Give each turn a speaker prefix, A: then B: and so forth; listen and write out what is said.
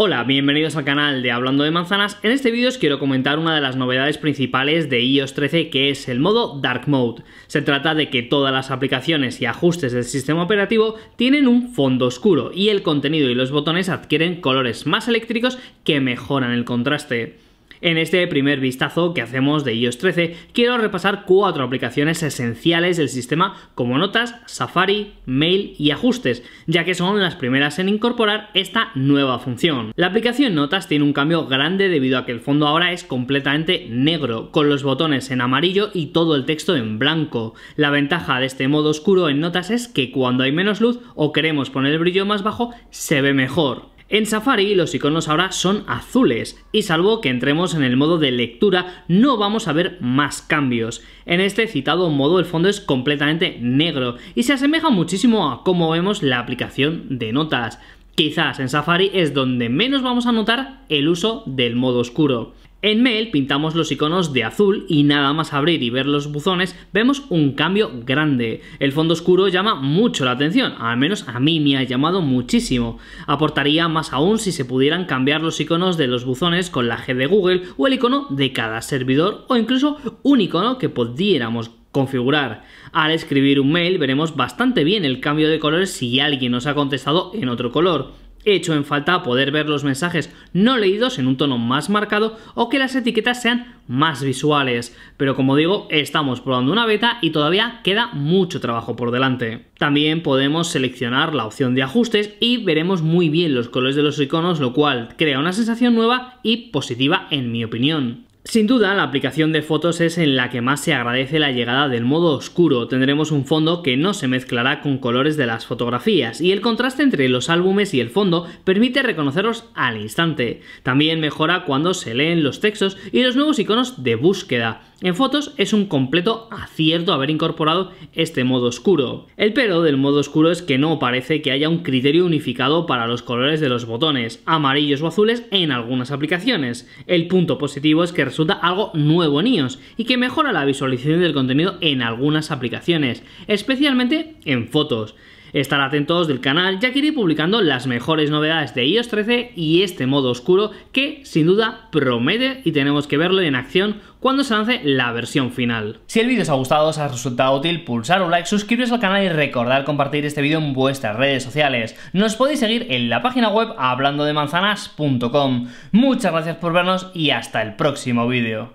A: Hola, bienvenidos al canal de Hablando de Manzanas. En este vídeo os quiero comentar una de las novedades principales de iOS 13 que es el modo Dark Mode. Se trata de que todas las aplicaciones y ajustes del sistema operativo tienen un fondo oscuro y el contenido y los botones adquieren colores más eléctricos que mejoran el contraste. En este primer vistazo que hacemos de iOS 13, quiero repasar cuatro aplicaciones esenciales del sistema como Notas, Safari, Mail y Ajustes, ya que son las primeras en incorporar esta nueva función. La aplicación Notas tiene un cambio grande debido a que el fondo ahora es completamente negro, con los botones en amarillo y todo el texto en blanco. La ventaja de este modo oscuro en Notas es que cuando hay menos luz o queremos poner el brillo más bajo, se ve mejor. En Safari los iconos ahora son azules y salvo que entremos en el modo de lectura no vamos a ver más cambios. En este citado modo el fondo es completamente negro y se asemeja muchísimo a cómo vemos la aplicación de notas. Quizás en Safari es donde menos vamos a notar el uso del modo oscuro. En Mail pintamos los iconos de azul y nada más abrir y ver los buzones vemos un cambio grande. El fondo oscuro llama mucho la atención, al menos a mí me ha llamado muchísimo. Aportaría más aún si se pudieran cambiar los iconos de los buzones con la G de Google o el icono de cada servidor o incluso un icono que pudiéramos configurar. Al escribir un mail veremos bastante bien el cambio de colores si alguien nos ha contestado en otro color. Hecho en falta poder ver los mensajes no leídos en un tono más marcado o que las etiquetas sean más visuales. Pero como digo, estamos probando una beta y todavía queda mucho trabajo por delante. También podemos seleccionar la opción de ajustes y veremos muy bien los colores de los iconos, lo cual crea una sensación nueva y positiva en mi opinión. Sin duda, la aplicación de fotos es en la que más se agradece la llegada del modo oscuro. Tendremos un fondo que no se mezclará con colores de las fotografías y el contraste entre los álbumes y el fondo permite reconocerlos al instante. También mejora cuando se leen los textos y los nuevos iconos de búsqueda. En fotos es un completo acierto haber incorporado este modo oscuro. El pero del modo oscuro es que no parece que haya un criterio unificado para los colores de los botones, amarillos o azules en algunas aplicaciones. El punto positivo es que resulta algo nuevo en iOS y que mejora la visualización del contenido en algunas aplicaciones, especialmente en fotos. Estar atentos del canal, ya que iré publicando las mejores novedades de iOS 13 y este modo oscuro que sin duda promete y tenemos que verlo en acción cuando se lance la versión final. Si el vídeo os ha gustado, os ha resultado útil, pulsar un like, suscribiros al canal y recordar compartir este vídeo en vuestras redes sociales. Nos podéis seguir en la página web hablando de manzanas.com. Muchas gracias por vernos y hasta el próximo vídeo.